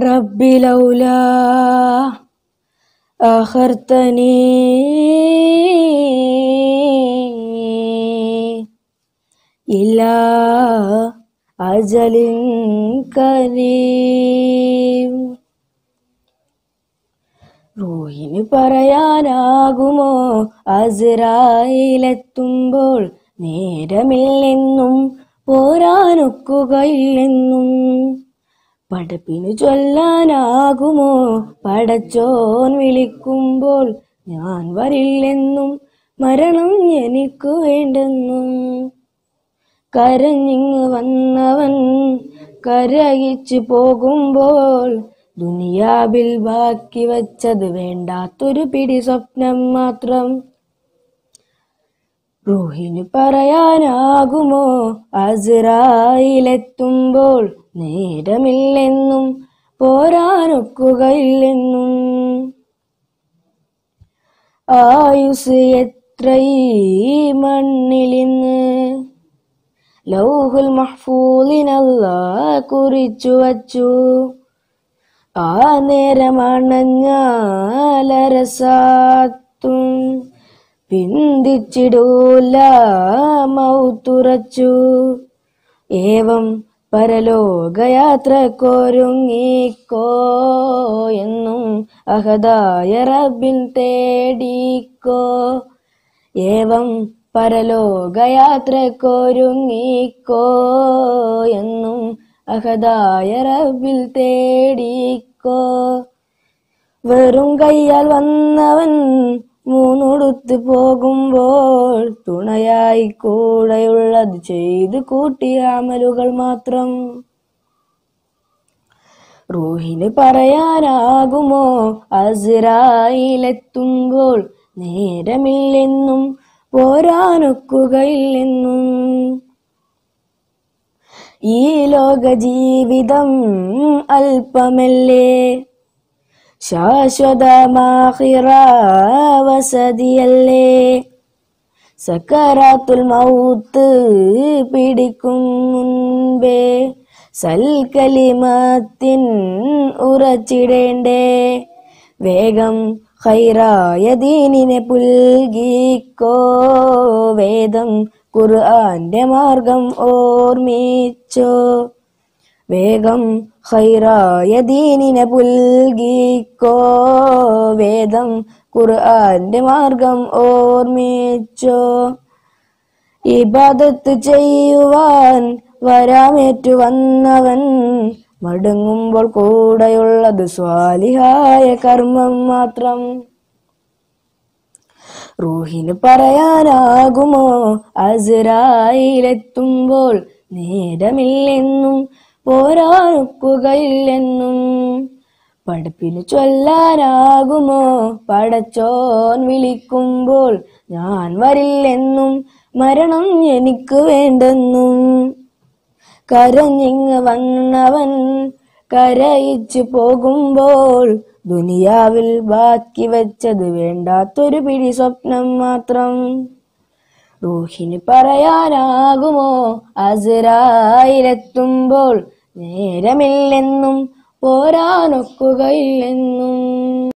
رب ലൗല أخرتني إلى أجل കരീം റൂഹിന് പറയാനാകുമോ അസറായിലെത്തുമ്പോൾ നേരമില്ലെന്നും പോരാനൊക്കുകയില്ലെന്നും പടപ്പിനു ചൊല്ലാനാകുമോ പടച്ചോൻ വിളിക്കുമ്പോൾ ഞാൻ വരില്ലെന്നും മരണം എനിക്കു വേണ്ടെന്നും കരഞ്ഞിങ് വന്നവൻ കരയിച്ചു പോകുമ്പോൾ ദുനിയാവിൽ ബാക്കി വച്ചത് വേണ്ടാത്തൊരു പിടി സ്വപ്നം മാത്രം റൂഹിനു പറയാനാകുമോ അസിറായിലെത്തുമ്പോൾ നേരമില്ലെന്നും പോരാനൊക്കുകയില്ലെന്നും ആയുസ് എത്ര മണ്ണിലിന്ന് ലൗഹുൽ മഹ്ഫൂലിനല്ല കുറിച്ചു വച്ചു ആ നേരമണഞ്ഞാലരസാത്തും പിന്തിച്ചിടൂല മൗത്തുറച്ചു ഏവം പരലോകയാത്രക്കൊരുങ്ങിക്കോ എന്നും അഹദായ റബ്ബിൻ തേടിക്കോ ഏവം പരലോകയാത്രക്കൊരുങ്ങിക്കോ എന്നും അഹദായ റബിൽ തേടിക്കോ വെറും കയ്യാൽ വന്നവൻ മൂന്ന് മറുത്തു പോകുമ്പോൾ തുണയായി കൂടെയുള്ളത് ചെയ്ത് കൂട്ടിയ അമലുകൾ മാത്രം റൂഹിന് പറയാനാകുമോ അസിറായിലെത്തുമ്പോൾ നേരമില്ലെന്നും പോരാനൊക്കുകയില്ലെന്നും ഈ ലോക ജീവിതം അല്പമല്ലേ ശാശ്വതമാഹിറ വസതിയല്ലേ സക്കറാത്തുൽ മൗത്ത് പിടിക്കും മുൻപേ സൽക്കലിമത്തിൻ ഉറച്ചിടേണ്ടേ വേഗം ഹൈറായ ദീനിനെ പുൽകിക്കോ വേദം ഖുർആന്റെ മാർഗം ഓർമ്മിച്ചോ വേഗം ഹൈറായ ദീനിനെ പുൽകിക്കോ വേദം ഖുർആന്റെ മാർഗം ഓർമ്മിച്ചോ ഇബാദത്ത് ചെയ്യുവാൻ വരാമേറ്റു വന്നവൻ മടങ്ങുമ്പോൾ കൂടെയുള്ളത് സ്വാലിഹായ കർമ്മം മാത്രം റൂഹിന് പറയാനാകുമോ അസുരായിലെത്തുമ്പോൾ നേരമില്ലെന്നും പോരാക്കുകയില്ലെന്നും പഠിപ്പിന് ചൊല്ലാനാകുമോ പടച്ചോൻ വിളിക്കുമ്പോൾ ഞാൻ വരില്ലെന്നും മരണം എനിക്ക് വേണ്ടെന്നും കരഞ്ഞിങ് വന്നവൻ കരയിച്ചു പോകുമ്പോൾ ദുനിയാവിൽ ബാക്കി വെച്ചത് വേണ്ടാത്തൊരു പിടി സ്വപ്നം മാത്രം റൂഹിന് പറയാനാകുമോ അസിറായിലെത്തുമ്പോൾ നേരമില്ലെന്നും പോരാനൊക്കുകയില്ലെന്നും